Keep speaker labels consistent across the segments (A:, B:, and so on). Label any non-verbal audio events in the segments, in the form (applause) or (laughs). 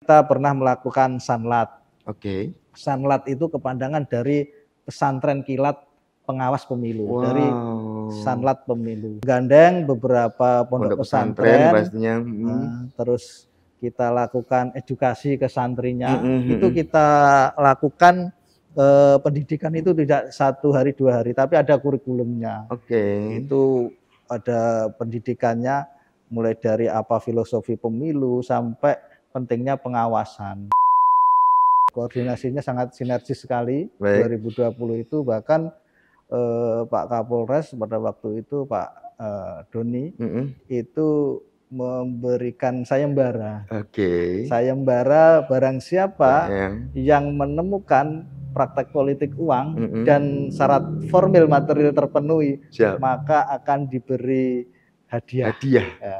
A: kita pernah melakukan sanlat. Oke. Okay. Sanlat itu kepandangan dari pesantren kilat pengawas pemilu wow. dari sanlat pemilu. Gandeng beberapa pondok, pondok pesantren, pesantren pastinya. Nah, hmm. Nah, terus kita lakukan edukasi ke santrinya. Mm -hmm. Itu hmm. kita lakukan eh, pendidikan itu tidak satu hari dua hari, tapi ada kurikulumnya. Oke. Okay. Itu ada pendidikannya mulai dari apa filosofi pemilu sampai pentingnya pengawasan. Koordinasinya sangat sinergis sekali. Baik. 2020 itu bahkan eh, Pak Kapolres pada waktu itu Pak eh, Doni mm -hmm. itu memberikan sayembara.
B: Oke. Okay.
A: Sayembara barang siapa yeah. yang menemukan praktek politik uang mm -hmm. dan syarat formil material terpenuhi, Siap. maka akan diberi hadiah. Hadiah. Ya.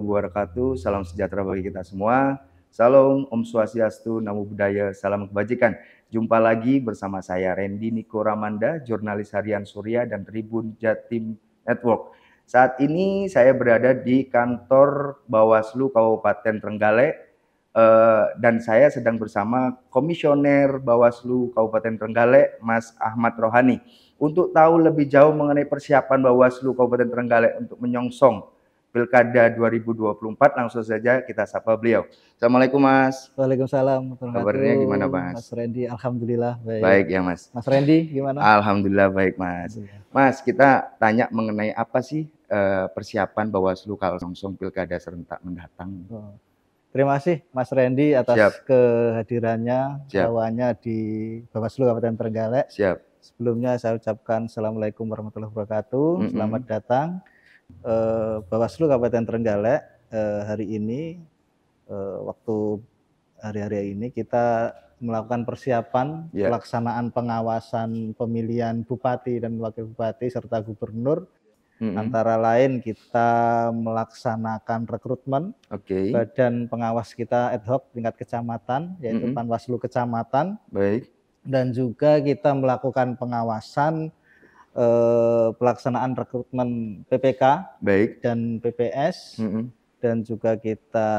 B: warahmatullahi wabarakatuh. Salam sejahtera bagi kita semua. Salam Om Swastiastu, Namo Buddhaya, salam kebajikan. Jumpa lagi bersama saya Randy Niko Ramanda, jurnalis harian Surya dan Tribun Jatim Network. Saat ini saya berada di kantor Bawaslu Kabupaten Trenggalek eh, dan saya sedang bersama Komisioner Bawaslu Kabupaten Trenggalek, Mas Ahmad Rohani, untuk tahu lebih jauh mengenai persiapan Bawaslu Kabupaten Trenggalek untuk menyongsong Pilkada 2024 langsung saja kita sapa beliau. Assalamualaikum Mas. Waalaikumsalam. Kabarnya gimana Mas? Mas Randy,
A: Alhamdulillah baik. Baik ya Mas. Mas Randy gimana?
B: Alhamdulillah baik Mas. Mas kita tanya mengenai apa sih uh, persiapan Bawaslu Kalsong Pilkada serentak mendatang? Oh.
A: Terima kasih Mas Randy atas Siap. kehadirannya, jawabannya di Bawaslu Kabupaten Trenggalek. Siap. Sebelumnya saya ucapkan Assalamualaikum warahmatullahi wabarakatuh. Mm -hmm. Selamat datang Eh, Bawaslu Kabupaten Trenggalek eh, hari ini eh, waktu hari-hari ini kita melakukan persiapan yeah. pelaksanaan pengawasan pemilihan bupati dan wakil bupati serta gubernur mm-hmm. antara lain kita melaksanakan rekrutmen okay. badan pengawas kita ad hoc tingkat kecamatan yaitu mm-hmm. Panwaslu kecamatan baik dan juga kita melakukan pengawasan eh, pelaksanaan rekrutmen PPK Baik. dan PPS mm -hmm. dan juga kita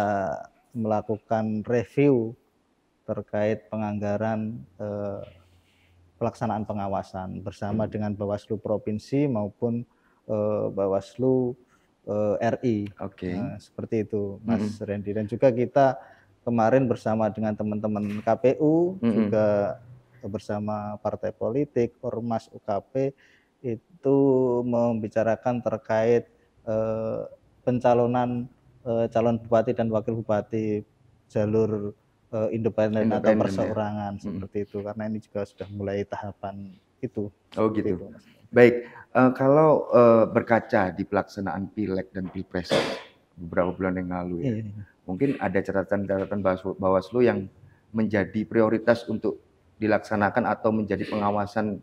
A: melakukan review terkait penganggaran eh, pelaksanaan pengawasan bersama hmm. dengan Bawaslu provinsi maupun eh, Bawaslu eh, RI. Oke. Okay. Nah, seperti itu, Mas hmm. Randy. Dan juga kita kemarin bersama dengan teman-teman KPU hmm. juga bersama partai politik, ormas UKP itu membicarakan terkait eh, pencalonan eh, calon bupati dan wakil bupati jalur eh, independen, atau ya. perseorangan ya. seperti hmm. itu karena ini juga sudah mulai tahapan itu. Oh gitu. Itu, Baik,
B: uh, kalau uh, berkaca di pelaksanaan pileg dan pilpres beberapa bulan yang lalu ya, iya, iya. mungkin ada catatan-catatan Bawaslu yang menjadi prioritas untuk dilaksanakan atau menjadi pengawasan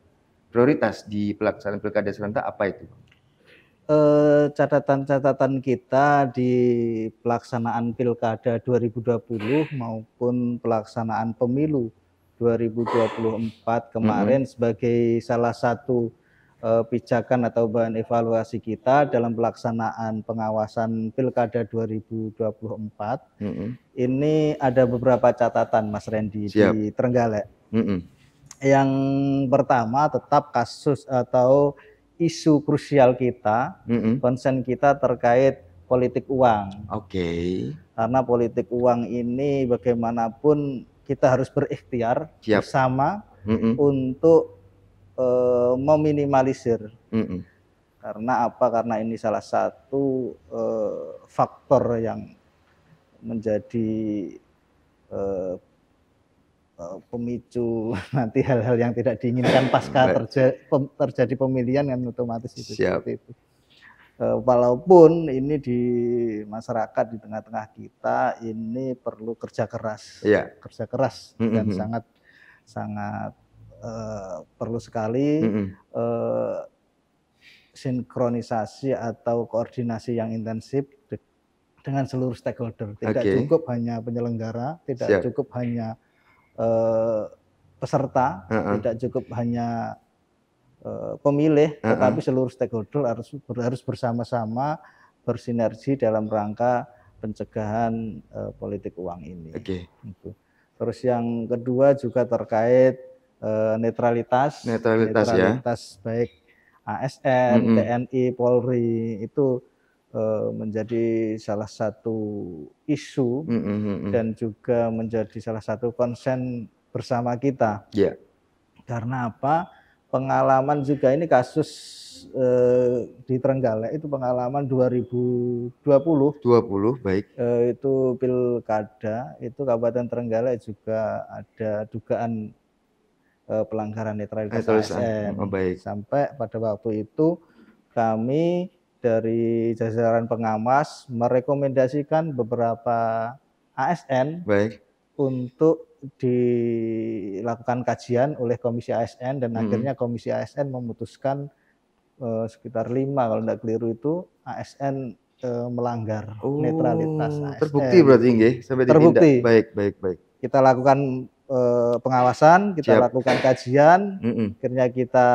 B: prioritas di pelaksanaan pilkada serentak apa
A: itu? Eh, catatan-catatan e, kita di pelaksanaan pilkada 2020 maupun pelaksanaan pemilu 2024 kemarin mm -hmm. sebagai salah satu uh, pijakan atau bahan evaluasi kita dalam pelaksanaan pengawasan Pilkada 2024. Mm -hmm. Ini ada beberapa catatan Mas Rendi di Trenggalek. Mm -hmm yang pertama tetap kasus atau isu krusial kita, mm-hmm. concern kita terkait politik uang. Oke. Okay. Karena politik uang ini bagaimanapun kita harus berikhtiar Siap. bersama mm-hmm. untuk uh, meminimalisir. Mm-hmm. Karena apa? Karena ini salah satu uh, faktor yang menjadi uh, pemicu (laughs) nanti hal-hal yang tidak diinginkan pasca terja terjadi pemilihan kan otomatis itu seperti itu. Eh, walaupun ini di masyarakat di tengah-tengah kita ini perlu kerja keras, ya. kerja keras mm -hmm. dan sangat sangat e, perlu sekali mm -hmm. e, sinkronisasi atau koordinasi yang intensif dengan seluruh stakeholder. Tidak okay. cukup hanya penyelenggara, tidak Siap. cukup hanya Eh, peserta, uh-uh. tidak cukup hanya uh, pemilih, uh-uh. tetapi seluruh stakeholder harus harus bersama-sama bersinergi dalam rangka pencegahan uh, politik uang ini. Oke. Okay. Gitu. Terus yang kedua juga terkait uh, netralitas, netralitas, netralitas ya. baik ASN, mm -hmm. TNI, Polri itu Eh, menjadi salah satu isu mm -hmm. dan juga menjadi salah satu konsen bersama kita. Yeah. Karena apa? Pengalaman juga ini kasus eh, di Trenggalek itu pengalaman 2020. 20 baik. Eh, itu pilkada itu Kabupaten Trenggalek juga ada dugaan eh, pelanggaran netralitas ASN. Oh, baik. Sampai pada waktu itu kami dari jajaran pengawas merekomendasikan beberapa ASN Baik. untuk dilakukan kajian oleh komisi ASN dan hmm. akhirnya komisi ASN memutuskan uh, sekitar lima kalau tidak keliru itu ASN eh, melanggar oh, netralitas ASN. Terbukti berarti nggih sampai ditindak. Terbukti. Baik, baik, baik. Kita lakukan uh, pengawasan, kita Siap. lakukan kajian, mm -mm. akhirnya kita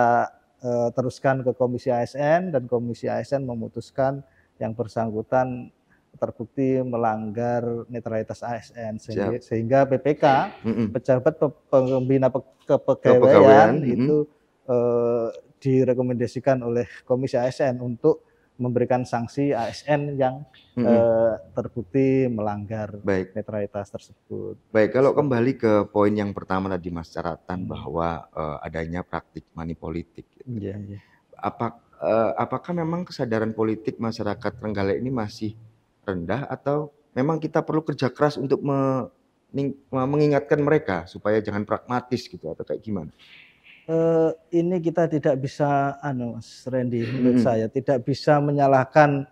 A: Eh, teruskan ke Komisi ASN dan Komisi ASN memutuskan yang bersangkutan terbukti melanggar netralitas ASN sehingga, sehingga PPK mm -mm. pejabat pe pembina kepegawaian, itu mm Eh, direkomendasikan oleh Komisi ASN untuk memberikan sanksi ASN yang -hmm. terbukti melanggar Baik. netralitas tersebut. Baik, kalau kembali
B: ke poin yang pertama tadi Mas Caratan bahwa eh, adanya praktik manipolitik. Gitu. Yeah, yeah. Apa, eh, apakah memang kesadaran politik masyarakat Trenggalek ini masih rendah atau memang kita perlu kerja keras untuk me mengingatkan mereka supaya jangan pragmatis gitu atau kayak gimana?
A: eh, ini kita tidak bisa, anu Randy, menurut hmm. saya tidak bisa menyalahkan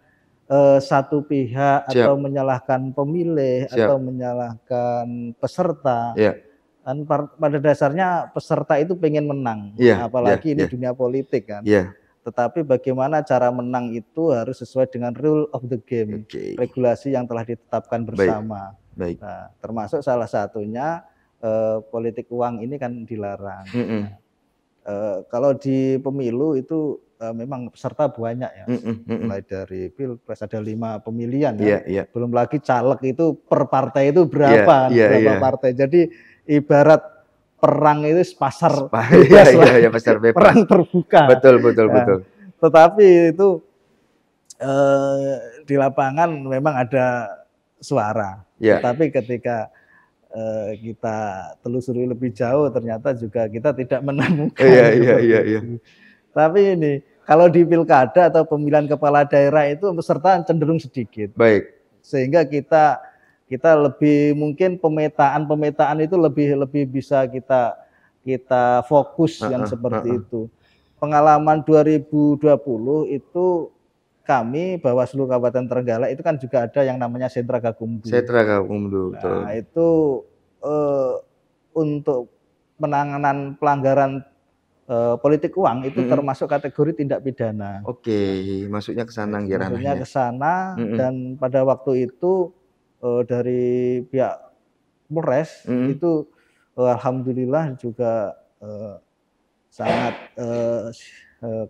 A: eh, satu pihak Siap. atau menyalahkan pemilih Siap. atau menyalahkan peserta. Yeah. Dan pada dasarnya peserta itu pengen menang, yeah, apalagi yeah, ini yeah. dunia politik kan. Yeah. Tetapi bagaimana cara menang itu harus sesuai dengan rule of the game, okay. regulasi yang telah ditetapkan bersama. Baik. Baik. Nah, termasuk salah satunya eh, politik uang ini kan dilarang. Mm -mm. Nah, Eh, kalau di pemilu itu uh, memang peserta banyak ya, mm -mm, mulai dari pilpres ada lima pemilihan, ya. yeah. Iya. belum lagi caleg itu per partai itu berapa, yeah, yeah, berapa yeah. partai. Jadi ibarat perang itu pasar (laughs) bebas iya, iya, iya bebas. perang terbuka. Betul betul ya. betul. Tetapi itu eh, di lapangan memang ada suara, yeah. Iya. tapi ketika Eh, kita telusuri lebih jauh ternyata juga kita tidak menemukan. Iya iya iya iya. Tapi ini kalau di pilkada atau pemilihan kepala daerah itu peserta cenderung sedikit. Baik. Sehingga kita kita lebih mungkin pemetaan pemetaan itu lebih lebih bisa kita kita fokus uh -uh, yang seperti uh -uh. itu. Pengalaman 2020 itu kami seluruh Kabupaten Trenggalek itu kan juga ada yang namanya Sentra Gakumdu. Sentra
B: Gakumdu. Nah,
A: itu uh, untuk penanganan pelanggaran uh, politik uang itu hmm. termasuk kategori tindak pidana. Oke, okay. maksudnya ke sana ya Maksudnya ke sana hmm. dan pada waktu itu uh, dari pihak Polres hmm. itu uh, alhamdulillah juga uh, sangat uh,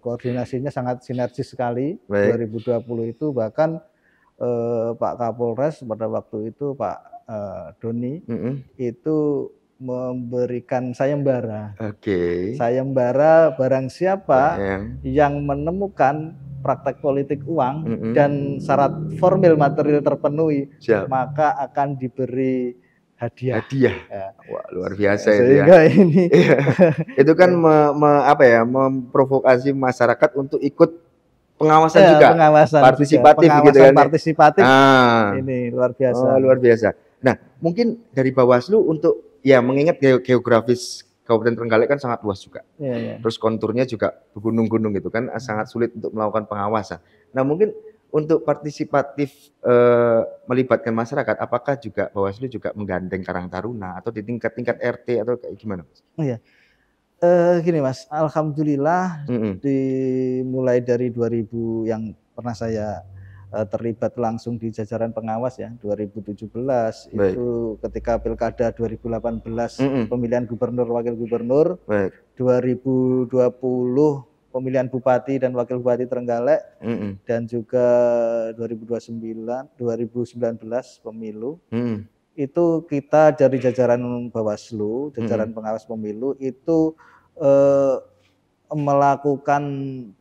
A: koordinasinya sangat sinergis sekali. Baik. 2020 itu bahkan Pak Kapolres pada waktu itu Pak uh, Doni mm -hmm. itu memberikan sayembara.
B: Oke. Okay.
A: Sayembara barang siapa iya. yang menemukan praktek politik uang mm -hmm. dan syarat formil material terpenuhi, Siap. maka akan diberi hadiah. Hadiah. Ya. Wah, luar
B: biasa Sehingga itu ya. ini (laughs) iya. (laughs) itu kan me, me, apa ya, memprovokasi masyarakat untuk ikut
A: pengawasan ya, juga. Pengawasan partisipatif juga. Gitu ya, pengawasan gitu kan. partisipatif. Ah. Ini luar biasa. Oh, luar
B: biasa. Nah, mungkin dari Bawaslu untuk ya mengingat geografis Kabupaten Trenggalek kan sangat luas juga. Ya, ya. Terus konturnya juga gunung gunung gitu kan iya. sangat sulit untuk melakukan pengawasan. Nah, mungkin untuk partisipatif e, melibatkan masyarakat, apakah juga Bawaslu juga menggandeng Karang Taruna atau di tingkat-tingkat RT atau kayak gimana? Mas?
A: Oh, iya, e, gini Mas, Alhamdulillah mm -hmm. dimulai dari 2000 yang pernah saya uh, terlibat langsung di jajaran pengawas ya 2017 Baik. itu ketika pilkada 2018 mm -mm. pemilihan gubernur wakil gubernur Baik. 2020 pemilihan bupati dan wakil bupati Trenggalek mm -mm. dan juga 2029 2019 pemilu mm -mm. itu kita dari jajaran Bawaslu jajaran mm -mm. pengawas pemilu itu uh, melakukan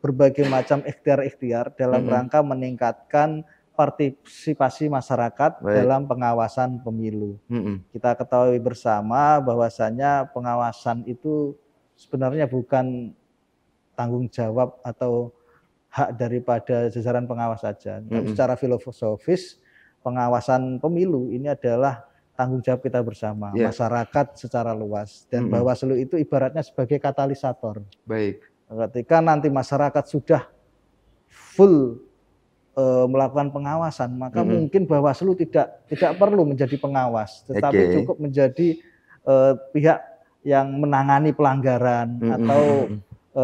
A: berbagai macam ikhtiar-ikhtiar dalam hmm rangka meningkatkan partisipasi masyarakat Baik. dalam pengawasan pemilu. hmm Kita ketahui bersama bahwasannya pengawasan itu sebenarnya bukan tanggung jawab atau hak daripada jajaran pengawas saja. hmm Secara filosofis pengawasan pemilu ini adalah tanggung jawab kita bersama, yeah. masyarakat secara luas dan mm -hmm. Bawaslu itu ibaratnya sebagai katalisator. Baik. Ketika nanti masyarakat sudah full e, melakukan pengawasan, maka mm -hmm. mungkin Bawaslu tidak tidak perlu menjadi pengawas, tetapi okay. cukup menjadi e, pihak yang menangani pelanggaran mm -hmm. atau e,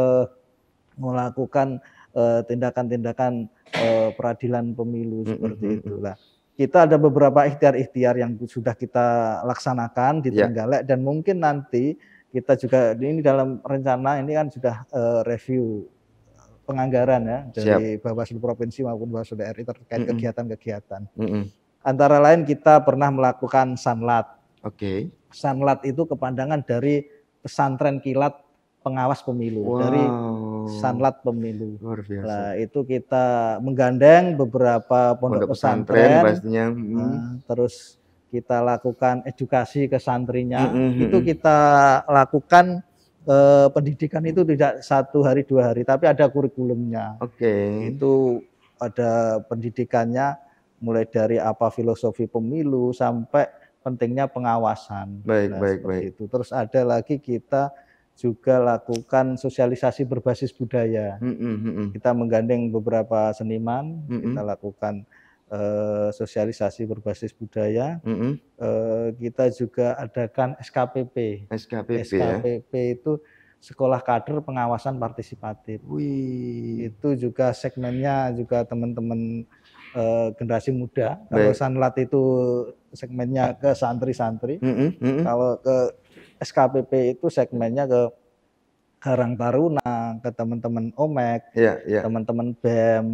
A: melakukan e, tindakan-tindakan e, peradilan pemilu seperti itulah kita ada beberapa ikhtiar-ikhtiar yang sudah kita laksanakan di ya. Tenggalek yeah. dan mungkin nanti kita juga ini dalam rencana ini kan sudah uh, review eh, penganggaran ya dari Siap. Bawaslu Provinsi maupun Bawaslu RI terkait kegiatan-kegiatan. Mm-hmm. Antara lain kita pernah melakukan sanlat. Oke. Okay. Sanlat itu kepandangan dari pesantren kilat pengawas pemilu wow. dari Sanlat Pemilu. Luar Nah, itu kita menggandeng beberapa pondok, pondok pesantren, pesantren pastinya. Nah, hmm. Nah, terus kita lakukan edukasi ke santrinya. Hmm, hmm itu hmm. kita lakukan eh, pendidikan itu tidak satu hari dua hari, tapi ada kurikulumnya. Oke. Okay. Itu ada pendidikannya mulai dari apa filosofi pemilu sampai pentingnya pengawasan. Baik, nah, baik, baik. Itu. Terus ada lagi kita juga lakukan sosialisasi berbasis budaya.
B: Mm -hmm.
A: Kita menggandeng beberapa seniman, mm -hmm. kita lakukan eh, sosialisasi berbasis budaya. Mm -hmm. Uh, kita juga adakan SKPP. SKPP, SKPP ya? itu Sekolah Kader Pengawasan Partisipatif. Wih. Itu juga segmennya juga teman-teman eh, generasi muda. Kalau Sanlat itu segmennya ke santri-santri. Mm Mm -hmm. Kalau ke SKPP itu segmennya ke Karang Taruna, ke teman-teman Omek, yeah, yeah. teman-teman BEM,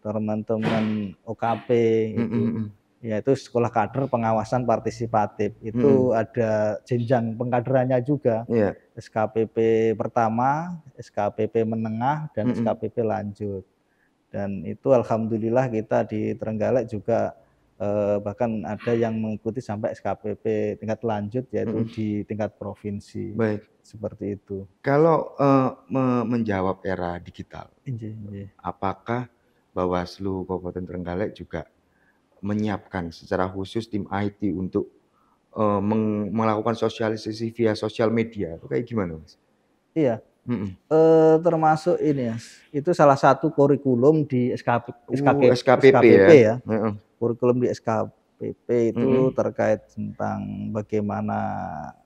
A: teman-teman OKP, gitu. mm yaitu sekolah kader pengawasan partisipatif. Itu mm. ada jenjang pengkaderannya juga, yeah. SKPP pertama, SKPP menengah, dan mm -mm. SKPP lanjut. Dan itu alhamdulillah kita di Trenggalek juga eh, bahkan ada yang mengikuti sampai SKPP tingkat lanjut yaitu mm -hmm. di tingkat provinsi. Baik. Seperti itu.
B: Kalau eh, menjawab era digital,
A: inji, inji.
B: apakah Bawaslu Kabupaten Trenggalek juga menyiapkan secara khusus tim IT untuk uh, melakukan sosialisasi via sosial media itu kayak gimana mas? Iya, mm
A: -mm. E, termasuk ini ya, itu salah satu kurikulum di SKP, SKP uh, SKPP, SKPP ya. ya. Mm -mm kurikulum di SKPP itu hmm. terkait tentang bagaimana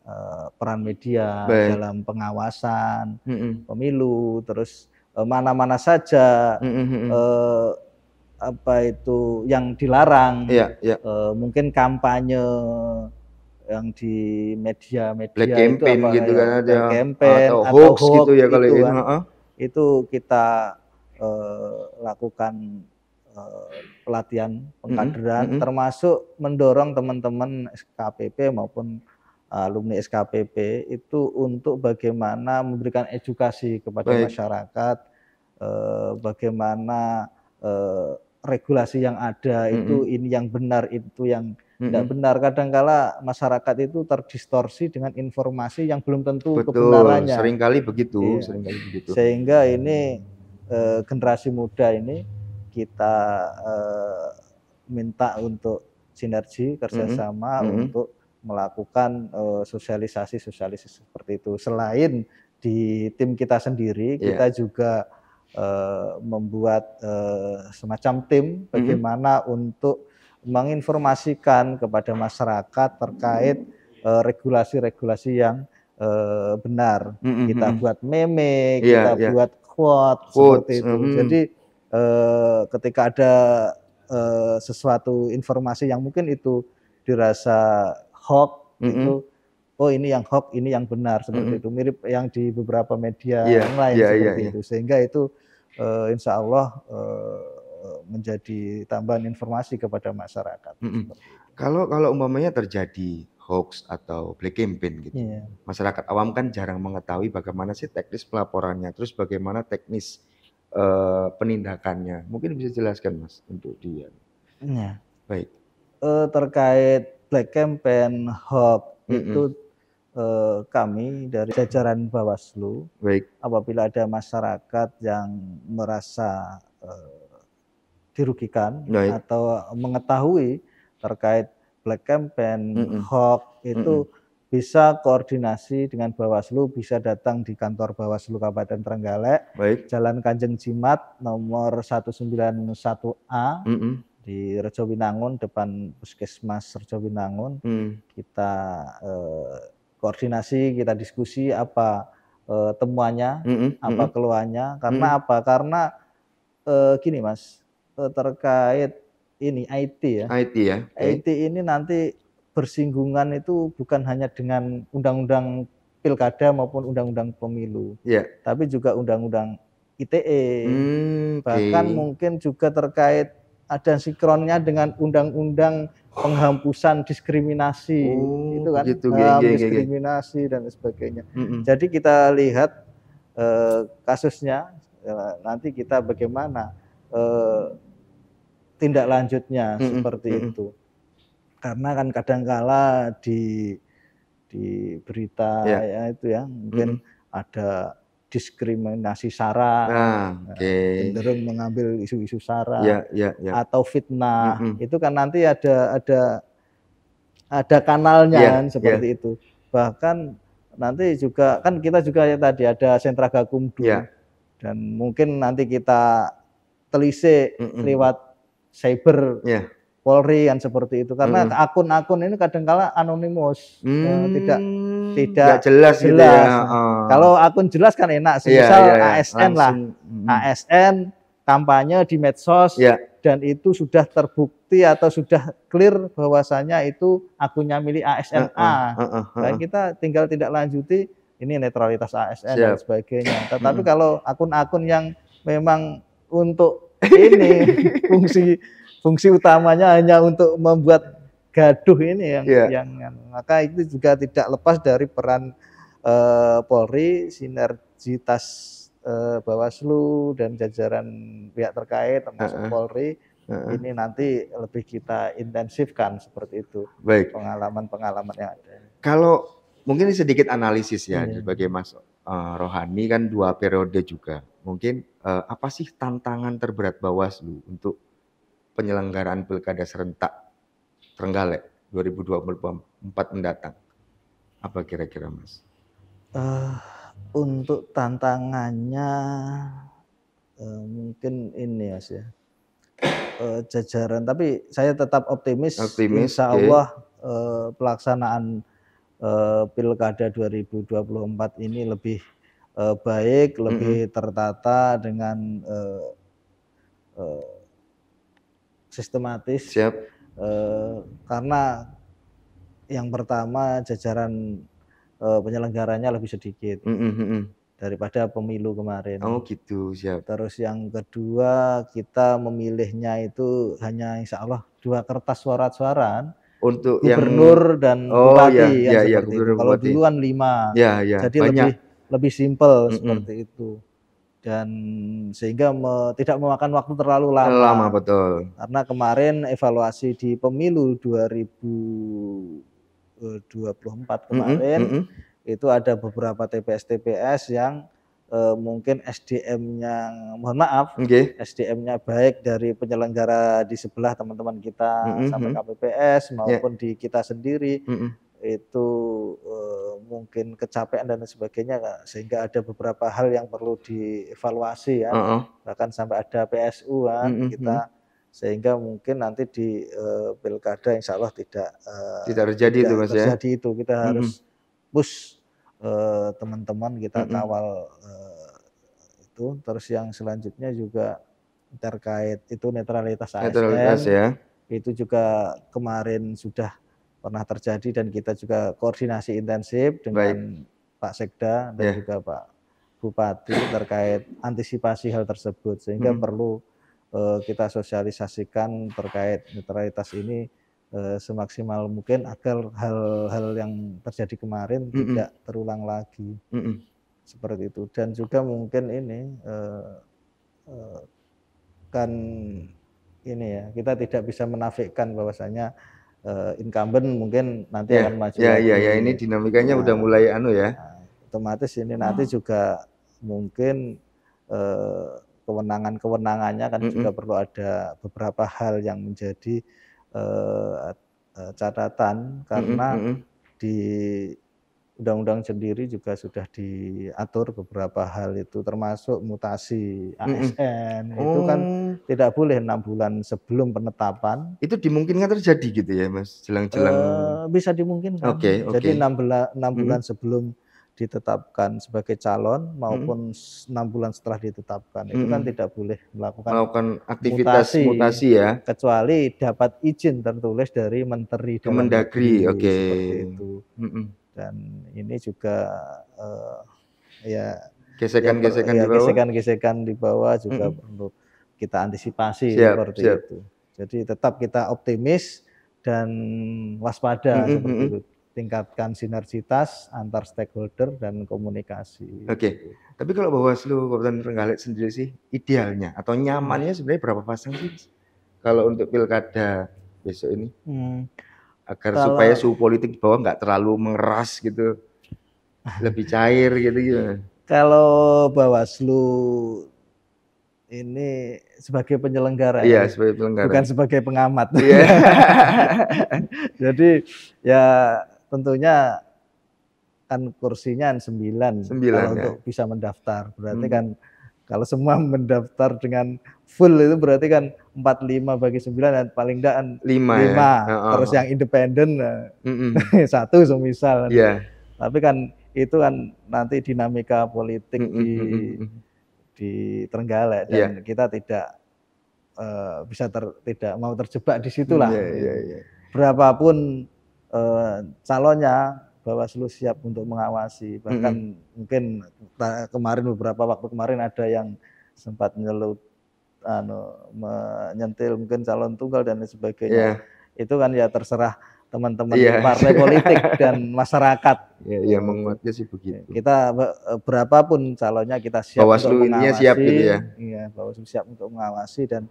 A: uh, peran media Baik. dalam pengawasan hmm. pemilu, terus eh, mana-mana uh, saja hmm. uh, apa itu yang dilarang, ya, ya. Uh, mungkin kampanye yang di media-media black itu campaign apa gitu ya, kan ada campaign atau, atau hoax, hoax gitu ya kalau gitu kan. itu kita uh, lakukan Eh, pelatihan pengkaderan mm -hmm. termasuk mendorong teman-teman SKPP maupun eh, alumni SKPP itu untuk bagaimana memberikan edukasi kepada Baik. masyarakat eh, bagaimana regulasi yang ada mm -hmm. itu ini yang benar itu yang tidak mm -hmm. benar. Kadangkala masyarakat itu terdistorsi dengan informasi yang belum tentu Betul, kebenarannya. Seringkali begitu, iya. seringkali begitu. Sehingga ini generasi muda ini kita uh, minta untuk sinergi kerjasama mm -hmm. untuk melakukan sosialisasi uh, eh, sosialisasi -sosialisasi seperti itu. Selain di tim kita sendiri, yeah. kita juga uh, membuat uh, semacam tim mm-hmm. bagaimana mm -hmm. untuk menginformasikan kepada masyarakat terkait regulasi-regulasi uh, yang uh, benar. Mm -hmm. Kita mm-hmm. buat meme, yeah, kita yeah. buat quote, quote seperti itu. Mm -hmm. Jadi Eh, ketika ada eh, sesuatu informasi yang mungkin itu dirasa hoax mm -hmm. itu oh ini yang hoax ini yang benar seperti mm -hmm. itu mirip yang di beberapa media yeah, yang lain yeah, seperti yeah, iya. itu sehingga itu uh, insya Allah uh, menjadi tambahan informasi kepada masyarakat.
B: Mm -hmm. Kalau kalau umpamanya terjadi hoax atau black campaign gitu. Yeah. Masyarakat awam kan jarang mengetahui bagaimana sih teknis pelaporannya, terus bagaimana teknis Eh, penindakannya.
A: Mungkin bisa jelaskan Mas untuk dia.
B: Ya. Baik.
A: Eh, terkait black campaign hoax mm -mm. itu eh, kami dari jajaran Bawaslu, Baik. apabila ada masyarakat yang merasa eh, dirugikan Baik. atau mengetahui terkait black campaign, mm -mm. hoax itu mm -mm bisa koordinasi dengan Bawaslu, bisa datang di kantor Bawaslu Kabupaten Trenggalek, Baik. Jalan Kanjeng Jimat nomor 191A mm -hmm. di Rejo Winangun depan Puskesmas Rejo Winangun. Mm. Kita eh, koordinasi, kita diskusi apa eh, temuannya, mm -hmm. apa mm -hmm. keluhannya, karena mm -hmm. apa? Karena eh, gini Mas, eh, terkait ini IT ya. IT ya. Okay. IT ini nanti bersinggungan itu bukan hanya dengan undang-undang pilkada maupun undang-undang pemilu, yeah. tapi juga undang-undang ITE, hmm, bahkan okay. mungkin juga terkait ada sinkronnya dengan undang-undang penghapusan diskriminasi, oh, itu kan gitu, gaya, nah, iya, iya, iya. diskriminasi gaya. dan sebagainya. Mm -hmm. Jadi kita lihat eh, kasusnya eh, nanti kita bagaimana eh, tindak lanjutnya mm -hmm. seperti mm -hmm. itu karena kan kadangkala di di berita ya, ya itu ya mungkin hmm. ada diskriminasi sara, nah, okay. Eh, cenderung mengambil isu-isu sara ya, ya, ya. atau fitnah mm -hmm. itu kan nanti ada ada ada kanalnya yeah, kan seperti yeah. itu bahkan nanti juga kan kita juga ya tadi ada sentra gakumdu yeah. dan mungkin nanti kita telisik mm -hmm. lewat cyber yeah. Polri yang seperti itu karena hmm. akun-akun hmm. ini kadangkala anonimus hmm. ya, tidak tidak jelas, jelas. Gitu ya. oh. Kalau akun jelas kan enak, sih iya, misal yeah, yeah. ASN Langsung. lah, hmm. ASN kampanye di medsos yeah. dan itu sudah terbukti atau sudah clear bahwasanya itu akunnya milik ASN A. Uh, uh, uh, uh, uh. kita tinggal tidak lanjuti ini netralitas ASN Siap. dan sebagainya. Hmm. Tetapi kalau akun-akun yang memang untuk ini (laughs) fungsi fungsi utamanya hanya untuk membuat gaduh ini yang, yeah. yang maka itu juga tidak lepas dari peran uh, Polri sinergitas uh, Bawaslu dan jajaran pihak terkait termasuk uh -uh. Polri uh -uh. ini nanti lebih kita intensifkan seperti itu Baik. pengalaman-pengalaman yang ada.
B: Kalau mungkin sedikit analisis ya yeah. sebagai Mas uh, Rohani kan dua periode juga mungkin uh, apa sih tantangan terberat Bawaslu untuk penyelenggaraan pilkada serentak Trenggalek 2024 mendatang? Apa kira-kira Mas?
A: Uh, untuk tantangannya uh, mungkin ini ya sih eh, uh, jajaran tapi saya tetap optimis, optimis insya Allah okay. uh, pelaksanaan uh, pilkada 2024 ini lebih uh, baik lebih mm -hmm. tertata dengan uh, uh, sistematis. Siap. Uh, karena yang pertama jajaran uh, penyelenggaranya lebih sedikit mm -hmm. daripada pemilu kemarin. Oh gitu, siap. Terus yang kedua kita memilihnya itu hanya insya Allah dua kertas suara suara untuk gubernur yang... dan oh, bupati ya, ya, ya, seperti ya, itu. Kalau dulu kan lima, ya, ya, jadi banyak. lebih lebih simpel hmm, seperti itu dan sehingga me, tidak memakan waktu terlalu lama. Lama betul. Karena kemarin evaluasi di pemilu 2024 eh, kemarin mm -hmm. itu ada beberapa TPS-TPS yang e, mungkin SDM-nya mohon maaf, okay. SDM-nya baik dari penyelenggara di sebelah teman-teman kita mm -hmm. sampai KPPS ya. maupun yeah. di kita sendiri mm -hmm. itu e, mungkin kecapean dan sebagainya sehingga ada beberapa hal yang perlu dievaluasi ya uh -uh. bahkan sampai ada PSU kan ya, uh hmm, -uh. Hmm, kita hmm. sehingga mungkin nanti di uh, pilkada insya Allah tidak uh, tidak terjadi tidak itu mas ya? terjadi ya? itu kita uh -huh. harus push eh, teman-teman kita uh -huh. kawal uh, itu terus yang selanjutnya juga terkait itu netralitas ASN ya. itu juga kemarin sudah pernah terjadi dan kita juga koordinasi intensif dengan Baik. Pak Sekda dan yeah. juga Pak Bupati terkait antisipasi hal tersebut sehingga hmm. perlu uh, kita sosialisasikan terkait netralitas ini uh, semaksimal mungkin agar hal-hal yang terjadi kemarin mm -mm. tidak terulang lagi mm -mm. seperti itu dan juga mungkin ini uh, uh, kan ini ya kita tidak bisa menafikan bahwasanya uh, incumbent mungkin nanti yeah, akan maju. Ya, iya, iya, ini dinamikanya nah, udah mulai anu ya. Nah, otomatis ini nanti hmm. juga mungkin uh, kewenangan-kewenangannya kan mm -hmm. juga perlu ada beberapa hal yang menjadi uh, catatan karena mm -hmm. di undang-undang sendiri juga sudah diatur beberapa hal itu termasuk mutasi ASN mm. oh. itu kan oh. tidak boleh enam bulan sebelum penetapan itu dimungkinkan terjadi gitu ya mas jelang-jelang uh, bisa dimungkinkan okay, okay. jadi enam bulan enam bulan sebelum ditetapkan sebagai calon maupun enam bulan setelah ditetapkan itu kan tidak boleh melakukan, melakukan aktivitas mutasi, mutasi ya kecuali dapat izin tertulis dari menteri Kemendagri oke okay. itu dan ini juga uh, ya gesekan-gesekan ya, di bawah gesekan-gesekan di bawah juga mm -hmm. perlu kita antisipasi siap, seperti siap. itu. Jadi tetap kita optimis dan waspada mm -hmm. seperti itu. Tingkatkan sinergitas antar stakeholder dan komunikasi. Oke. Okay.
B: Tapi kalau Bawaslu Kabupaten Trenggalek sendiri sih idealnya atau nyamannya mm. sebenarnya berapa pasang sih? Kalau untuk pilkada besok ini? Hmm agar Kalau... supaya suhu politik di bawah nggak terlalu mengeras gitu, lebih (laughs) cair gitu
A: ya. Kalau Bawaslu ini sebagai penyelenggara, iya, ya. sebagai penyelenggara, bukan sebagai pengamat. Iya. (laughs) Jadi ya tentunya kan kursinya 9, 9 kalau ya. untuk bisa mendaftar berarti hmm. kan kalau semua (laughs) mendaftar dengan full itu berarti kan 45 bagi 9 dan paling enggak kan lima, 5. Ya? Ah, ah. Terus yang independen eh, (laughs) satu semisal. Yeah. Tapi kan itu kan nanti dinamika politik mm -mm. di di Trenggalek dan yeah. kita tidak uh, bisa ter, tidak mau terjebak di situlah. Yeah, yeah, yeah. Berapapun uh, calonnya Bawaslu siap untuk mengawasi. Bahkan mm -hmm. mungkin kemarin beberapa waktu kemarin ada yang sempat nyelut anu menyentil mungkin calon tunggal dan lain sebagainya. Yeah. Itu kan ya terserah teman-teman yeah. partai politik (laughs) dan masyarakat. Iya, ya, menguatnya sih begitu. Kita berapapun calonnya kita siap Bawaslu untuk mengawasi. siap gitu ya. Iya, Bawaslu siap untuk mengawasi dan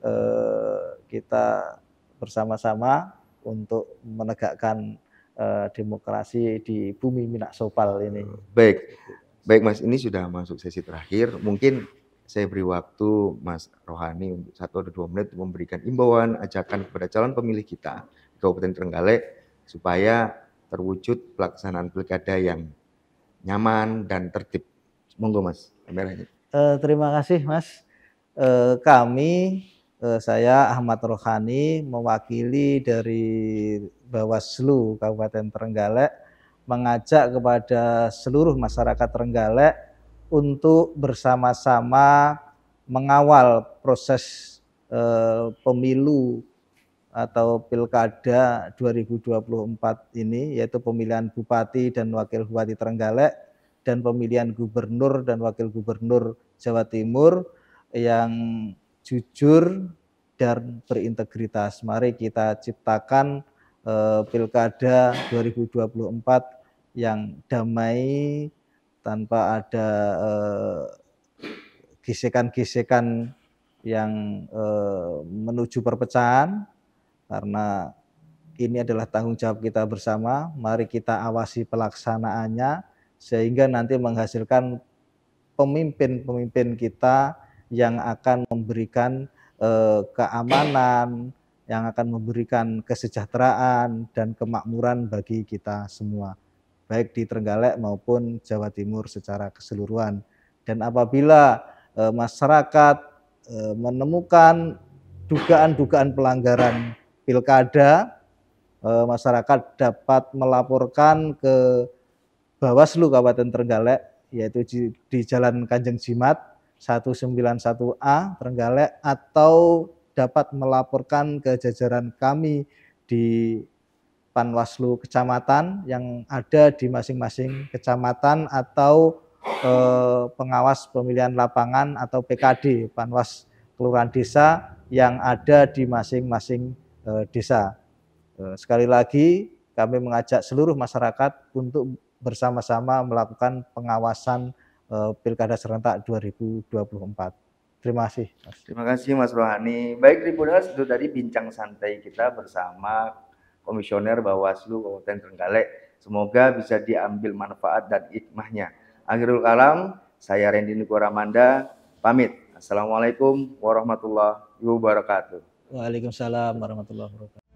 A: eh, kita bersama-sama untuk menegakkan uh, demokrasi di bumi Minak Sopal ini. Eh,
B: baik, baik Mas, ini sudah masuk sesi terakhir. Mungkin saya beri waktu Mas Rohani untuk satu atau dua menit memberikan imbauan, ajakan kepada calon pemilih kita di Kabupaten Trenggalek supaya terwujud pelaksanaan pilkada yang nyaman dan tertib. Monggo Mas, kameranya.
A: Uh, eh, terima kasih Mas. Uh, kami Eh, saya Ahmad Rohani mewakili dari Bawaslu Kabupaten Trenggalek mengajak kepada seluruh masyarakat Trenggalek untuk bersama-sama mengawal proses eh, pemilu atau pilkada 2024 ini yaitu pemilihan bupati dan wakil bupati Trenggalek dan pemilihan gubernur dan wakil gubernur Jawa Timur yang jujur dan berintegritas. Mari kita ciptakan eh, pilkada 2024 yang damai tanpa ada gesekan eh, gesekan-gesekan yang eh, menuju perpecahan karena ini adalah tanggung jawab kita bersama. Mari kita awasi pelaksanaannya sehingga nanti menghasilkan pemimpin-pemimpin kita yang akan memberikan eh, keamanan, yang akan memberikan kesejahteraan dan kemakmuran bagi kita semua, baik di Trenggalek maupun Jawa Timur secara keseluruhan. Dan apabila eh, masyarakat eh, menemukan dugaan-dugaan pelanggaran pilkada, eh, masyarakat dapat melaporkan ke Bawaslu Kabupaten Trenggalek, yaitu di, Jalan Kanjeng Jimat, 191A Trenggalek atau dapat melaporkan ke jajaran kami di Panwaslu kecamatan yang ada di masing-masing kecamatan atau eh, pengawas pemilihan lapangan atau PKD Panwas kelurahan desa yang ada di masing-masing eh, desa. Eh, sekali lagi kami mengajak seluruh masyarakat untuk bersama-sama melakukan pengawasan Eh, Pilkada Serentak 2024. Terima kasih. Mas.
B: Terima kasih Mas Rohani. Baik Tribunas, itu tadi bincang santai kita bersama Komisioner Bawaslu Kabupaten Trenggalek. Semoga bisa diambil manfaat dan hikmahnya. Akhirul kalam, saya Randy Nugora Manda. pamit. Assalamualaikum warahmatullahi wabarakatuh.
A: Waalaikumsalam warahmatullahi wabarakatuh.